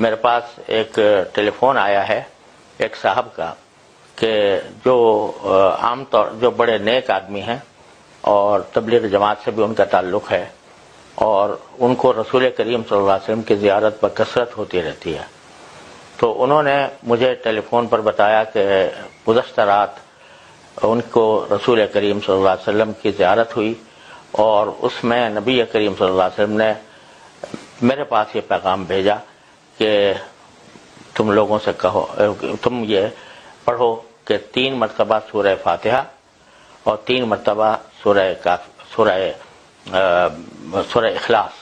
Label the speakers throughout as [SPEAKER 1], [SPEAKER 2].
[SPEAKER 1] मेरे पास एक टेलीफोन आया है एक साहब का कि जो आमतौर जो बड़े नेक आदमी हैं और तबलीग जमात से भी उनका ताल्लुक है और उनको रसूल करीम सल्लल्लाहु अलैहि वसल्लम की ज़ियारत पर कसरत होती रहती है तो उन्होंने मुझे टेलीफोन पर बताया कि गुजशत रात उनको रसूल करीम सल्लल्लाहु अलैहि वसल्लम की ज़ियारत हुई और उसमें नबी करीम सल्लल्लाहु अलैहि वसल्लम ने मेरे पास ये पैगाम भेजा कि तुम लोगों से कहो तुम ये पढ़ो कि तीन मरतबा सूर्य फातिहा और तीन मरतबा सूर्य का सूर्य सूर्य अखलास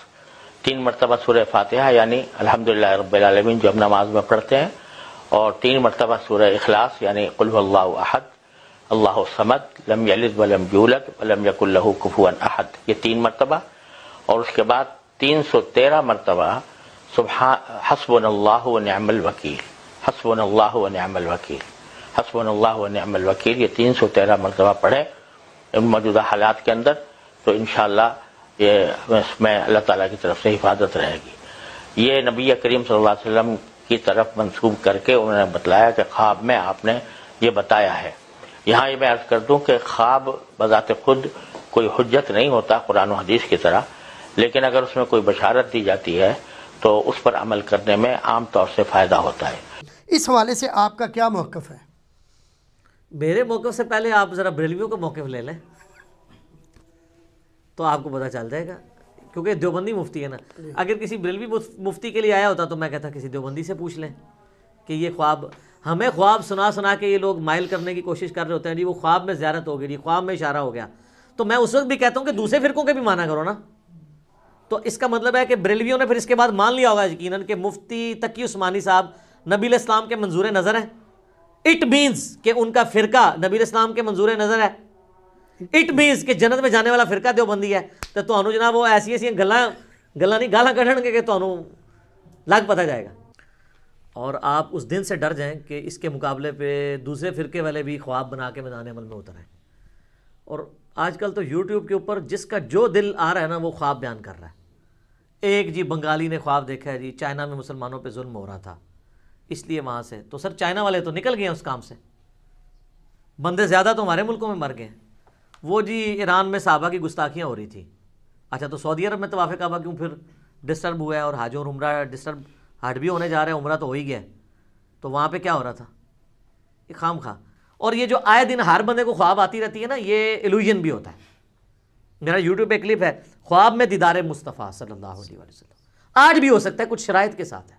[SPEAKER 1] तीन मरतबा सूर्य फातिहा यानी अल्हम्दुलिल्लाह रब्बिल रबालमीन जो हम नमाज में पढ़ते हैं और तीन मरतबा सूर्य अखलास यानी अहद अल्लाह समद लम यलिद वलम यूलद वलम यकुल्लहू कुफुअन अहद ये तीन मरतबा और उसके बाद तीन सौ तेरह मरतबा हसबन अल्लाह नमल वकील हसबन अल्लाह नमल वकील हसबन अल्लाह नमल वकील ये तीन सौ तेरह मरतबा पढ़ें इन मौजूदा हालात के अंदर तो इन ये इसमें अल्लाह ताला की तरफ से हिफाजत रहेगी ये नबी करीम सल्लल्लाहु अलैहि वसल्लम की तरफ मंसूब करके उन्होंने बतलाया कि ख्वाब में आपने ये बताया है यहाँ ये मैं अर्ज़ कर दूँ कि ख्वाब बजात खुद कोई हजत नहीं होता कुरान हदीस की तरह लेकिन अगर उसमें कोई बशारत दी जाती है तो उस पर अमल करने में आमतौर से फ़ायदा होता है
[SPEAKER 2] इस हवाले से आपका क्या मौक़ है मेरे मौक़ से पहले आप ज़रा बरेलवियों का मौक़ ले लें तो आपको पता चल जाएगा क्योंकि देवबंदी मुफ्ती है ना अगर किसी बरेलवी मुफ्ती के लिए आया होता तो मैं कहता किसी देवबंदी से पूछ लें कि ये ख्वाब हमें ख्वाब सुना सुना के ये लोग माइल करने की कोशिश कर रहे होते हैं जी वो ख्वाब में ज्यारत हो गई जी ख्वाब में इशारा हो गया तो मैं उस वक्त भी कहता हूँ कि दूसरे फिरकों के भी माना करो ना तो इसका मतलब है कि ब्रेलवियों ने फिर इसके बाद मान लिया होगा यकीन कि मुफ्ती तकी उस्मानी साहब नबी इस्लाम के मंजूर नज़र हैं इट मीन्स कि उनका फ़िरका नबी इस्लाम के मंजूर नज़र है इट मीन्स कि जन्नत में जाने वाला फ़िरका देवबंदी है तो ਤੁਹਾਨੂੰ वो ऐसी ऐसी ਐਸੀ गल ਗੱਲਾਂ ਨਹੀਂ ਗਾਲਾਂ ਕੱਢਣਗੇ ਕਿ ਤੁਹਾਨੂੰ ਲੱਗ ਪਤਾ और आप उस दिन से डर जाएं कि इसके मुकाबले पे दूसरे फ़िरके वाले भी ख्वाब बना के मैदान अमल में उतरें और आजकल तो यूट्यूब के ऊपर जिसका जो दिल आ रहा है ना वो ख्वाब बयान कर रहा है एक जी बंगाली ने ख्वाब देखा है जी चाइना में मुसलमानों पे जुल्म हो रहा था इसलिए वहाँ से तो सर चाइना वाले तो निकल गए उस काम से बंदे ज़्यादा तो हमारे मुल्कों में मर गए वो जी ईरान में साहबा की गुस्ताखियाँ हो रही थी अच्छा तो सऊदी अरब में तवाफ़ तो काबा क्यों फिर डिस्टर्ब हुआ है और हाज और उम्र डिस्टर्ब हट भी होने जा रहे हैं उम्र तो हो ही गया तो वहाँ पर क्या हो रहा था ये खाम खा और ये जो आए दिन हर बंदे को ख्वाब आती रहती है ना ये एल्यूजन भी होता है मेरा यूट्यूब पे क्लिप है ख्वाब में दीदार मुस्तफ़ा सल्ला आज भी हो सकता है कुछ शरात के साथ है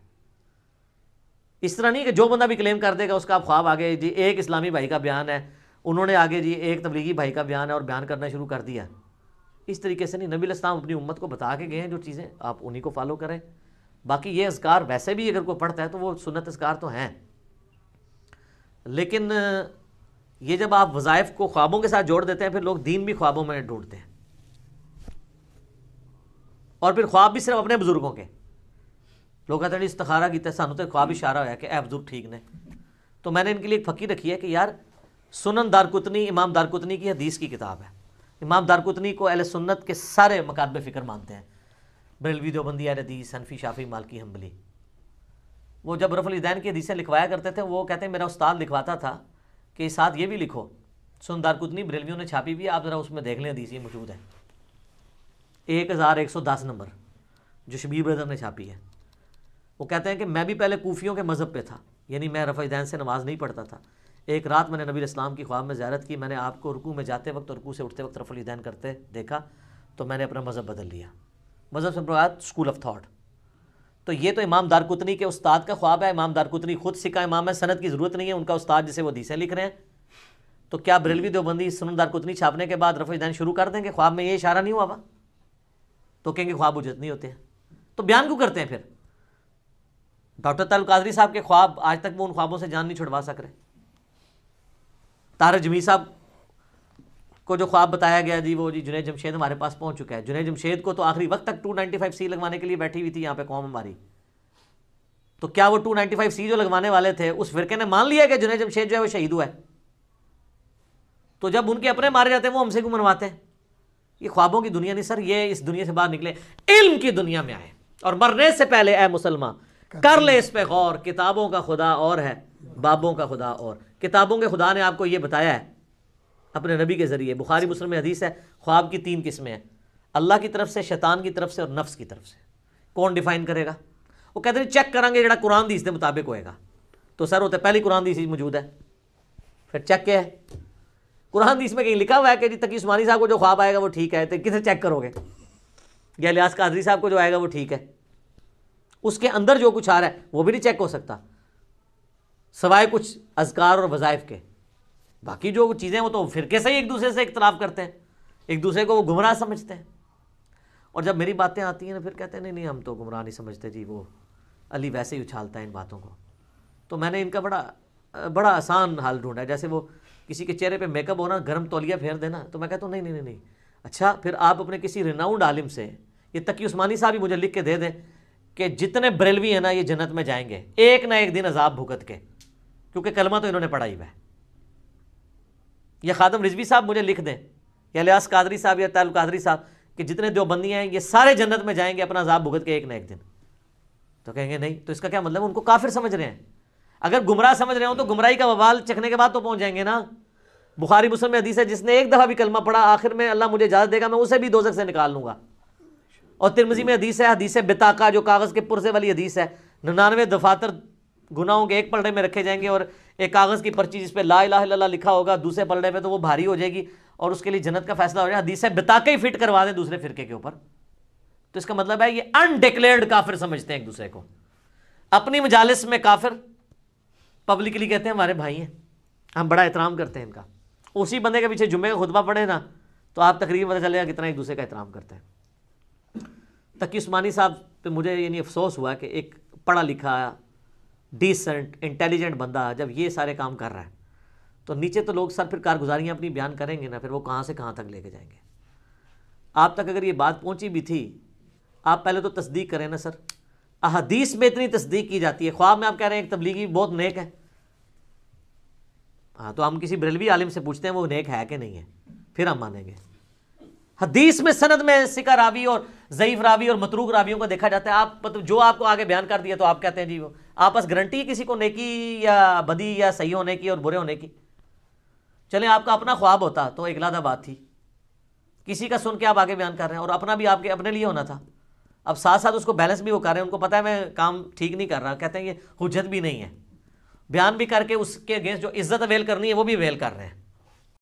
[SPEAKER 2] इस तरह नहीं कि जो बंदा भी क्लेम कर देगा उसका आप ख्वाब आगे जी एक इस्लामी भाई का बयान है उन्होंने आगे जी एक तबलीगी भाई का बयान है और बयान करना शुरू कर दिया इस तरीके से नहीं नबी इस्लाम अपनी उम्मत को बता के गए हैं जो चीज़ें आप उन्हीं को फॉलो करें बाकी ये असकार वैसे भी अगर कोई पढ़ता है तो वो सुनत असकार तो हैं लेकिन ये जब आप वज़ाइफ को ख्वाबों के साथ जोड़ देते हैं फिर लोग दीन भी ख्वाबों में ढूंढते हैं और फिर ख्वाब भी सिर्फ अपने बुजुर्गों के लोग कहते हैं इस्तारा किया सानू तो ख्वाब इशारा होया कि ए बुजुर्ग ठीक ने तो मैंने इनके लिए एक फकी रखी है कि यार सुनन दारकुतनी इमाम दारकुतनी की हदीस की किताब है इमाम दारकुतनी को अहल सुन्नत के सारे मकाब फ़िक्र मानते हैं बरेलवी दोबंदी हदीस हनफी शाफी मालकी हम्बली वो जब रफुलदैन की हदीसें लिखवाया करते थे वो कहते हैं मेरा उस्ताद लिखवाता था कि साथ ये भी लिखो सुन दारकुतनी बरेलवियों ने छापी भी आप ज़रा उसमें देख लें हदीस ये मौजूद है एक हज़ार एक सौ दस नंबर जो शबीर ब्रदर ने छापी है वो कहते हैं कि मैं भी पहले कूफियों के मज़हब पे था यानी मैं रफ़ैदैन से नमाज़ नहीं पढ़ता था एक रात मैंने नबी इस्लाम की ख्वाब में ज्यारत की मैंने आपको रुकू में जाते वक्त और रुकू से उठते वक्त रफ़ैदैन करते देखा तो मैंने अपना मज़हब बदल लिया मज़हब से मुराद स्कूल ऑफ थाट तो ये तो इमाम दारकुतनी के उस्ताद का ख्वाब है इमाम दारकुतनी खुद सिका इमाम है सनत की ज़रूरत नहीं है उनका उस्ताद जिसे वो दीसें लिख रहे हैं तो क्या बरेलवी देवबंदी सनत कुतनी छापने के बाद रफ़ैदैन शुरू कर देंगे ख्वाब में ये इशारा नहीं हुआ तो कहेंगे ख्वाब उजत नहीं होते तो बयान क्यों करते हैं फिर डॉक्टर तल कादरी साहब के ख्वाब आज तक वो उन ख्वाबों से जान नहीं छुड़वा सक रहे तारा जमी साहब को जो ख्वाब बताया गया जी वो जी जुनेद जमशेद हमारे पास पहुंच चुका है जुनेद जमशेद को तो आखिरी वक्त तक 295 सी लगवाने के लिए बैठी हुई थी यहाँ पे कौम हमारी तो क्या वो 295 सी जो लगवाने वाले थे उस फिरके ने मान लिया कि जुनेद जमशेद जो है वो शहीद हुआ है तो जब उनके अपने मारे जाते हैं वो हमसे क्यों मनवाते हैं ये ख्वाबों की दुनिया नहीं सर ये इस दुनिया से बाहर निकले इल्म की दुनिया में आए और मरने से पहले ए मुसलमान कर ले इस पे गौर किताबों का खुदा और है बाबों का खुदा और किताबों के खुदा ने आपको ये बताया है अपने नबी के ज़रिए बुखारी मुसलम हदीस है ख्वाब की तीन किस्में हैं अल्लाह की तरफ से शैतान की तरफ से और नफ्स की तरफ से कौन डिफाइन करेगा वो कहते हैं चेक करेंगे जरा कुरान दीस के मुताबिक होएगा तो सर वो तो पहली कुरान दीस मौजूद है फिर चेक क्या है कुरान दीस में कहीं लिखा हुआ है कि जी तकी उस्मानी साहब को जो ख्वाब आएगा वो ठीक है तो किसे चेक करोगे या लियाज कादरी साहब को जो आएगा वो ठीक है उसके अंदर जो कुछ आ रहा है वो भी नहीं चेक हो सकता सवाए कुछ अजकार और वज़ाइफ के बाकी जो चीज़ें वो तो फिरके से ही एक दूसरे से इख्तलाफ करते हैं एक दूसरे को वो गुमराह समझते हैं और जब मेरी बातें आती हैं ना फिर कहते हैं नहीं नहीं हम तो गुमराह नहीं समझते जी वो अली वैसे ही उछालता है इन बातों को तो मैंने इनका बड़ा बड़ा आसान हाल ढूंढा जैसे वो किसी के चेहरे पे मेकअप होना गर्म तौलिया फेर देना तो मैं कहता हूँ नहीं नहीं नहीं नहीं अच्छा फिर आप अपने किसी रिनाउंड आलिम से ये तकी उस्मानी साहब ही मुझे लिख के दे दें कि जितने बरेलवी हैं ना ये जन्नत में जाएंगे एक ना एक दिन अजाब भुगत के क्योंकि कलमा तो इन्होंने पढ़ाई हुआ है या खादम रिजवी साहब मुझे लिख दें या लियास कादरी साहब या तैल कादरी साहब कि जितने दो बंदियाँ हैं ये सारे जन्नत में जाएंगे अपना अजाब भुगत के एक ना एक दिन तो कहेंगे नहीं तो इसका क्या मतलब उनको काफिर समझ रहे हैं अगर गुमराह समझ रहे हो तो गुमराही का बवाल चखने के बाद तो पहुंच जाएंगे ना बुखारी मुस्लिम में हदीस है जिसने एक दफ़ा भी कलमा पढ़ा आखिर में अल्लाह मुझे इजाज़त देगा मैं उसे भी दोजक से निकाल लूँगा और तिरमजी में हदीस है हदीस बेताका जो कागज़ के पुरसे वाली हदीस है ननानवे दफातर गुनाहों के एक पलड़े में रखे जाएंगे और एक कागज़ की पर्ची जिस पर ला लिखा होगा दूसरे पलड़े पर तो वो भारी हो जाएगी और उसके लिए जन्नत का फैसला हो जाए हदीस बेताके ही फिट करवा दें दूसरे फिरके के ऊपर तो इसका मतलब है ये अनडिक्लेयर्ड काफिर समझते हैं एक दूसरे को अपनी मजालस में काफिर पब्लिकली कहते हैं हमारे भाई हैं हम बड़ा एहतराम करते हैं इनका उसी बंदे के पीछे जुम्मे का खुतबा पढ़े ना तो आप तकरीबन पता चलेगा कितना एक दूसरे का एहतराम करते हैं तकी उस्मानी साहब पे मुझे यानी अफसोस हुआ कि एक पढ़ा लिखा डिसेंट इंटेलिजेंट बंदा जब ये सारे काम कर रहा है तो नीचे तो लोग सर फिर कारगुजारियाँ अपनी बयान करेंगे ना फिर वो कहाँ से कहाँ तक लेके जाएंगे आप तक अगर ये बात पहुँची भी थी आप पहले तो तस्दीक करें ना सर अहदीस में इतनी तस्दीक की जाती है ख्वाब में आप कह रहे हैं एक तबलीगी बहुत नेक है हाँ तो हम किसी बिरलवी आलिम से पूछते हैं वो नेक है कि नहीं है फिर हम मानेंगे हदीस में सनद में सिका रावी और ज़यीफ रावी और मतरूक रावियों को देखा जाता है आप मतलब जो आपको आगे बयान कर दिया तो आप कहते हैं जी वो आप बस गारंटी है किसी को नेकी या बदी या सही होने की और बुरे होने की चलें आपका अपना ख्वाब होता तो एक लादा बात थी किसी का सुन के आप आगे बयान कर रहे हैं और अपना भी आपके अपने लिए होना था अब साथ साथ उसको बैलेंस भी वो कर रहे हैं उनको पता है मैं काम ठीक नहीं कर रहा कहते हैं ये हुजत भी नहीं है बयान भी करके उसके अगेंस्ट जो इज्जत अवेल करनी है वो भी अवेल कर रहे हैं